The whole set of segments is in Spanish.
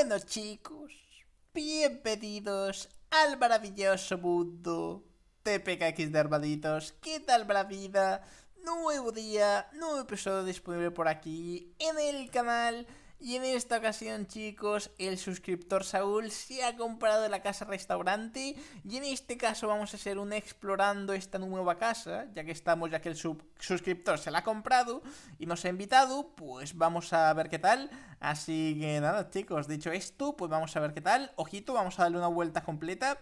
Bueno chicos, bienvenidos al maravilloso mundo de PKX de Armaditos. ¿Qué tal la vida? Nuevo día, nuevo episodio disponible por aquí en el canal. Y en esta ocasión, chicos, el suscriptor Saúl se ha comprado la casa restaurante y en este caso vamos a hacer un explorando esta nueva casa, ya que estamos, ya que el suscriptor se la ha comprado y nos ha invitado, pues vamos a ver qué tal. Así que nada, chicos, dicho esto, pues vamos a ver qué tal. Ojito, vamos a darle una vuelta completa.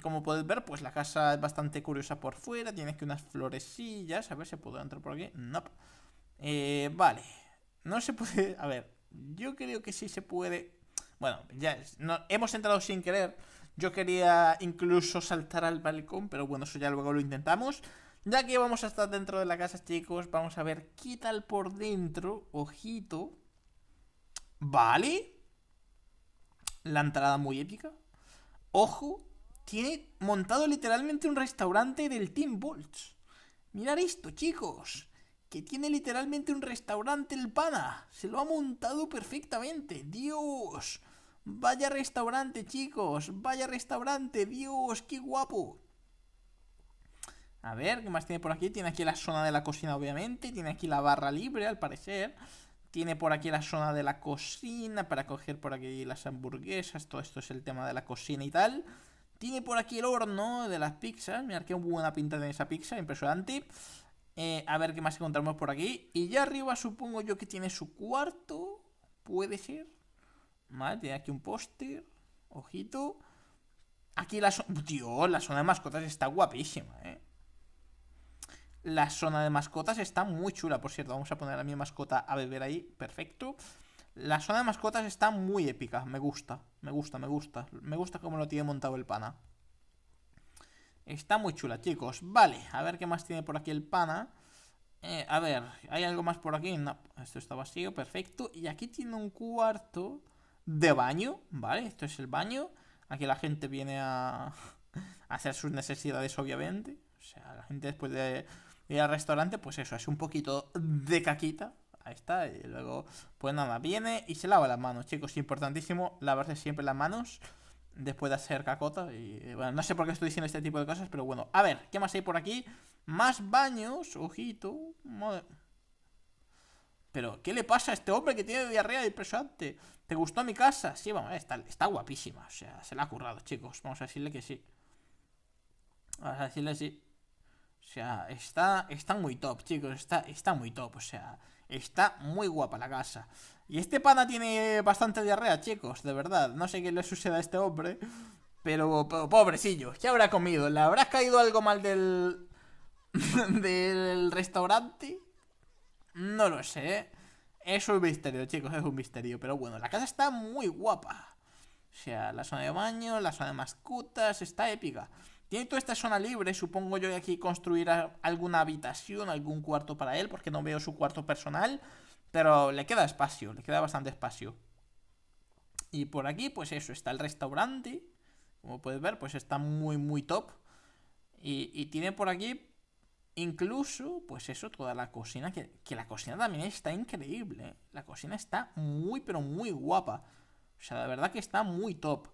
Como podéis ver, pues la casa es bastante curiosa por fuera, tiene aquí unas florecillas, a ver si puedo entrar por aquí. No. Eh, vale. No se puede... A ver, yo creo que sí se puede. Bueno, ya no, hemos entrado sin querer. Yo quería incluso saltar al balcón, pero bueno, eso ya luego lo intentamos. Ya que vamos a estar dentro de la casa, chicos, vamos a ver qué tal por dentro. Ojito. Vale. La entrada muy épica. Ojo, tiene montado literalmente un restaurante del Team Bolts. Mirad esto, chicos que tiene literalmente un restaurante el pana. Se lo ha montado perfectamente. Dios. Vaya restaurante, chicos. Vaya restaurante. Dios, qué guapo. A ver, ¿qué más tiene por aquí? Tiene aquí la zona de la cocina, obviamente. Tiene aquí la barra libre, al parecer. Tiene por aquí la zona de la cocina para coger por aquí las hamburguesas. Todo esto es el tema de la cocina y tal. Tiene por aquí el horno de las pizzas. Mirad qué buena pinta tiene esa pizza, impresionante. Eh, a ver qué más encontramos por aquí. Y ya arriba supongo yo que tiene su cuarto. Puede ser. Vale, tiene aquí un póster. Ojito. Aquí la zona... Dios, la zona de mascotas está guapísima, ¿eh? La zona de mascotas está muy chula, por cierto. Vamos a poner a mi mascota a beber ahí. Perfecto. La zona de mascotas está muy épica. Me gusta, me gusta, me gusta. Me gusta cómo lo tiene montado el pana. Está muy chula, chicos. Vale, a ver qué más tiene por aquí el pana. Eh, a ver, ¿hay algo más por aquí? No, esto está vacío, perfecto. Y aquí tiene un cuarto de baño, ¿vale? Esto es el baño. Aquí la gente viene a, hacer sus necesidades, obviamente. O sea, la gente después de ir al restaurante, pues eso, es un poquito de caquita, Ahí está, y luego, pues nada, viene y se lava las manos, chicos, importantísimo lavarse siempre las manos después de hacer cacota. Y bueno, no sé por qué estoy diciendo este tipo de cosas, pero bueno. A ver, ¿qué más hay por aquí? Más baños, ojito. Pero, ¿qué le pasa a este hombre que tiene diarrea impresionante? ¿Te gustó mi casa? Sí, vamos, está, está guapísima. O sea, se la ha currado, chicos. Vamos a decirle que sí. Vamos a decirle sí. O sea, está, está muy top, chicos. Está, está muy top. O sea, Está muy guapa la casa. Y este pana tiene bastante diarrea, chicos, de verdad. No sé qué le sucede a este hombre. Pero, pobrecillo, ¿qué habrá comido? ¿Le habrá caído algo mal del... del restaurante? No lo sé. ¿eh? Es un misterio, chicos, es un misterio. Pero bueno, la casa está muy guapa. O sea, la zona de baño, la zona de mascotas, está épica. Tiene toda esta zona libre, supongo yo, que aquí construir alguna habitación, algún cuarto para él, porque no veo su cuarto personal. Pero le queda espacio, le queda bastante espacio. Y por aquí, pues eso, está el restaurante. Como puedes ver, pues está muy, muy top. Y, tiene por aquí, incluso, pues eso, toda la cocina, que, la cocina también está increíble. ¿eh? La cocina está muy, pero muy guapa. O sea, la verdad que está muy top.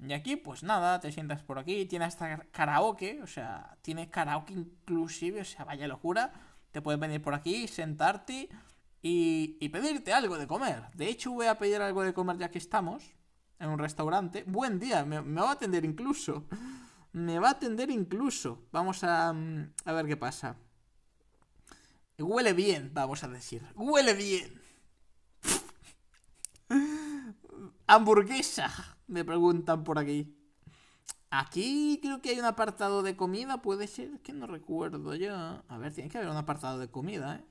Y aquí, pues nada, te sientas por aquí, tiene hasta karaoke, o sea, tiene karaoke inclusive, o sea, vaya locura. Te puedes venir por aquí, sentarte y, y pedirte algo de comer. De hecho, voy a pedir algo de comer ya que estamos en un restaurante. Buen día, me, va a atender incluso. Me va a atender incluso. Vamos a, mm, a ver qué pasa. Huele bien, vamos a decir. Huele bien. Hamburguesa. Me preguntan por aquí. Aquí creo que hay un apartado de comida, puede ser, que no recuerdo yo. A ver, tiene que haber un apartado de comida, ¿eh?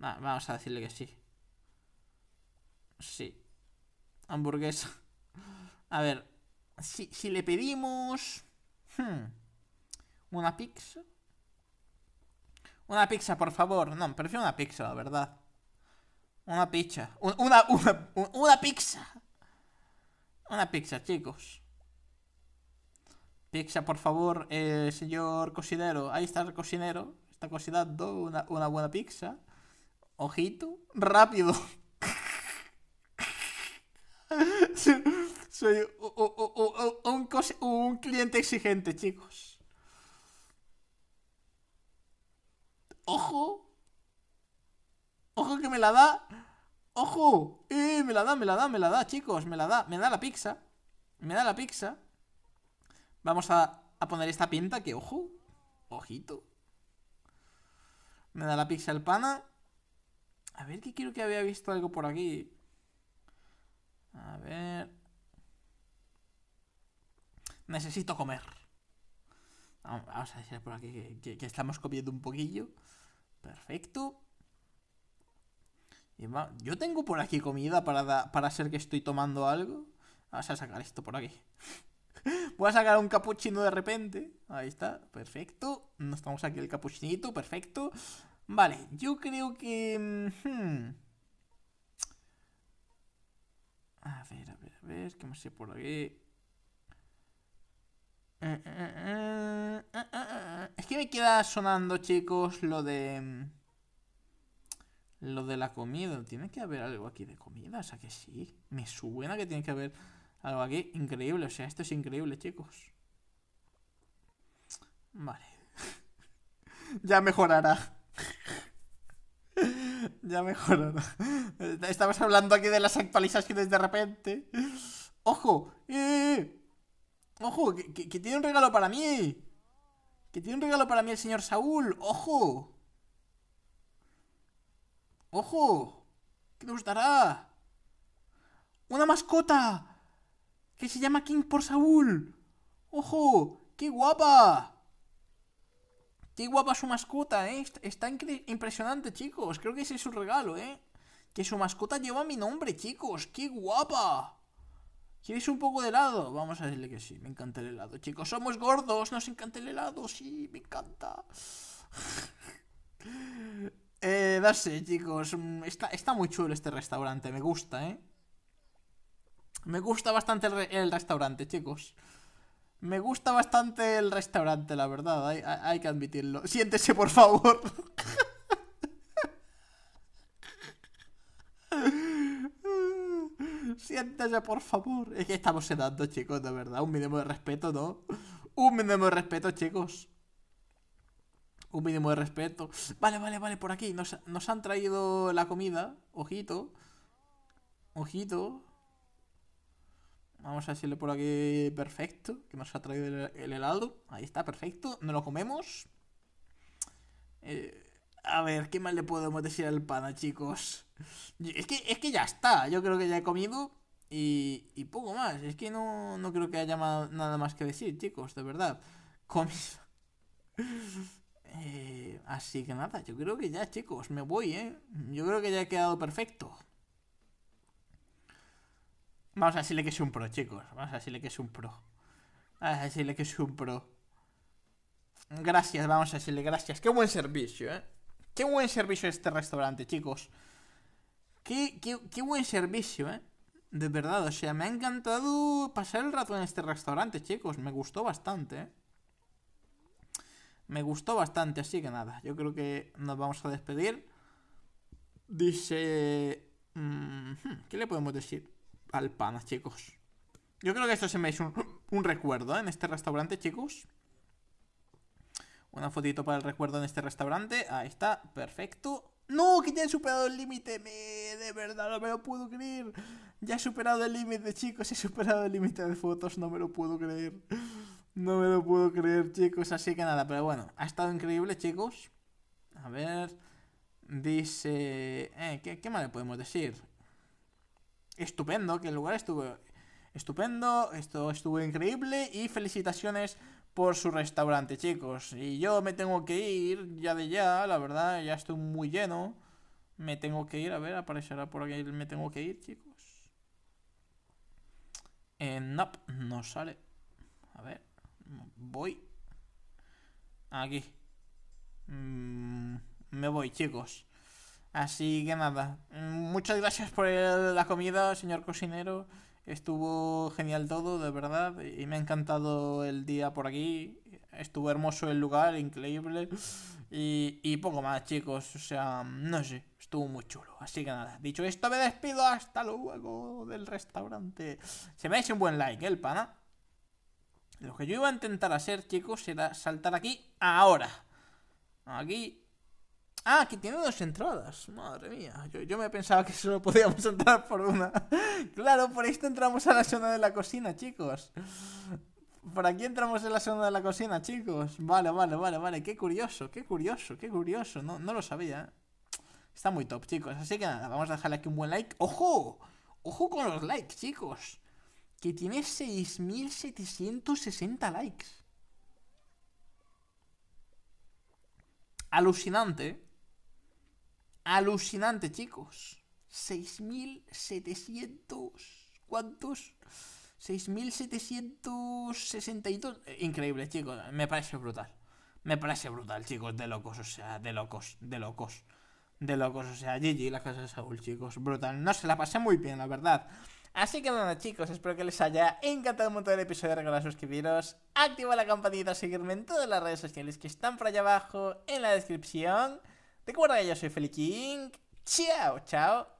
Ah, vamos a decirle que sí. Sí. Hamburguesa. A ver, si, le pedimos... Hmm, ¿Una pizza? Una pizza, por favor. No, prefiero una pizza, la verdad. Una pizza. una, una, una pizza. Una pizza, chicos. Pizza, por favor, eh, señor cocinero. Ahí está el cocinero. Está cocinando una, buena pizza. Ojito. Rápido. Soy un cliente exigente, chicos. Ojo. Ojo que me la da. ¡Ojo! ¡Eh! Me la da, me la da, me la da, chicos. Me la da, me da la pizza. Me da la pizza. Vamos a, poner esta pinta que, ojo. Ojito. Me da la pizza el pana. A ver, que quiero que había visto algo por aquí. A ver. Necesito comer. Vamos a decir por aquí que estamos comiendo un poquillo. Perfecto. Yo tengo por aquí comida para, para hacer que estoy tomando algo. Vamos a sacar esto por aquí. Voy a sacar un capuchino de repente. Ahí está, perfecto. no estamos aquí el capuchinito, perfecto. Vale, yo creo que... Mm, hmm. A ver, a ver, a ver, ¿qué más hay por aquí? Eh, eh, eh, es que me queda sonando, chicos, lo de... Mm, lo de la comida, tiene que haber algo aquí de comida, o sea que sí. Me suena que tiene que haber algo aquí increíble, o sea, esto es increíble, chicos. Vale. ya mejorará. ya mejorará. Estamos hablando aquí de las actualizaciones de repente. ¡Ojo! Eh, eh, ¡Eh! ¡Ojo! Que, que, que tiene un regalo para mí! ¡Que tiene un regalo para mí el señor Saúl! ¡Ojo! ¡Ojo! ¿Qué nos dará? ¡Una mascota! Que se llama King por Saúl. ¡Ojo! ¡Qué guapa! ¡Qué guapa su mascota, eh! Está impresionante, chicos. Creo que ese es su regalo, eh. Que su mascota lleva mi nombre, chicos. ¡Qué guapa! ¿Quieres un poco de helado? Vamos a decirle que sí, me encanta el helado. Chicos, somos gordos, nos encanta el helado, sí, me encanta. Eh, no sé, chicos. Mm, está, muy chulo este restaurante. Me gusta, ¿eh? Me gusta bastante el, restaurante, chicos. Me gusta bastante el restaurante, la verdad. Hay, hay que admitirlo. Siéntese, por favor. Siéntese, por favor. Es que estamos sedando, chicos, de verdad. Un mínimo de respeto, ¿no? Un mínimo de respeto, chicos un mínimo de respeto. Vale, vale, vale, por aquí. Nos, han traído la comida. Ojito. Ojito. Vamos a decirle por aquí perfecto. Que nos ha traído el, helado. Ahí está, perfecto. Nos lo comemos. Eh, a ver, ¿qué más le podemos decir al pana, chicos? Es que, es que ya está. Yo creo que ya he comido. Y, poco más. Es que no, creo que haya nada más que decir, chicos, de verdad. comis Eh, así que nada, yo creo que ya, chicos, me voy, ¿eh? Yo creo que ya he quedado perfecto. Vamos a decirle que es un pro, chicos. Vamos a decirle que es un pro. Vamos a decirle que es un pro. Gracias, vamos a decirle gracias. Qué buen servicio, ¿eh? Qué buen servicio este restaurante, chicos. Qué, qué buen servicio, ¿eh? De verdad, o sea, me ha encantado pasar el rato en este restaurante, chicos. Me gustó bastante, ¿eh? Me gustó bastante, así que nada, yo creo que nos vamos a despedir. Dice... Mm, ¿Qué le podemos decir al pana, chicos? Yo creo que esto se me hizo un, recuerdo ¿eh? en este restaurante, chicos. Una fotito para el recuerdo en este restaurante. Ahí está, perfecto. ¡No! ¡Que ya he superado el límite! De verdad, no me lo puedo creer. Ya he superado el límite, chicos. He superado el límite de fotos, no me lo puedo creer. No me lo puedo creer, chicos. Así que nada, pero bueno, ha estado increíble, chicos. A ver. Dice. Eh, ¿qué, más le podemos decir? Estupendo, que el lugar estuvo estupendo, esto estuvo increíble y felicitaciones por su restaurante, chicos. Y yo me tengo que ir ya de ya, la verdad, ya estoy muy lleno. Me tengo que ir, a ver, aparecerá por aquí, me tengo que ir, chicos. Eh, no, no sale. A ver voy. Aquí. Mm, me voy, chicos. Así que nada. Muchas gracias por la comida, señor cocinero. Estuvo genial todo, de verdad. Y me ha encantado el día por aquí. Estuvo hermoso el lugar, increíble. Y, poco más, chicos. O sea, no sé. Estuvo muy chulo. Así que nada. Dicho esto, me despido. Hasta luego del restaurante. Se me ha un buen like, ¿eh, el pana. Lo que yo iba a intentar hacer, chicos, era saltar aquí ahora. Aquí. Ah, aquí tiene dos entradas. Madre mía. Yo, me pensaba que solo podíamos entrar por una. claro, por esto entramos a la zona de la cocina, chicos. Por aquí entramos en la zona de la cocina, chicos. Vale, vale, vale, vale. Qué curioso, qué curioso, qué curioso. No, no lo sabía. Está muy top, chicos. Así que nada, vamos a dejarle aquí un buen like. ¡Ojo! ¡Ojo con los likes, chicos! que tiene 6.760 likes. Alucinante. Alucinante, chicos. 6.700... ¿Cuántos? 6.762. Increíble, chicos. Me parece brutal. Me parece brutal, chicos. De locos, o sea, de locos, de locos. De locos, o sea, GG, la casa de Saúl, chicos. Brutal. No se la pasé muy bien, la verdad. Así que nada chicos, espero que les haya encantado un montón el episodio. Recuerden suscribiros, activa la campanita, seguirme en todas las redes sociales que están por allá abajo en la descripción. Recuerda que yo soy Feliking. Chao, chao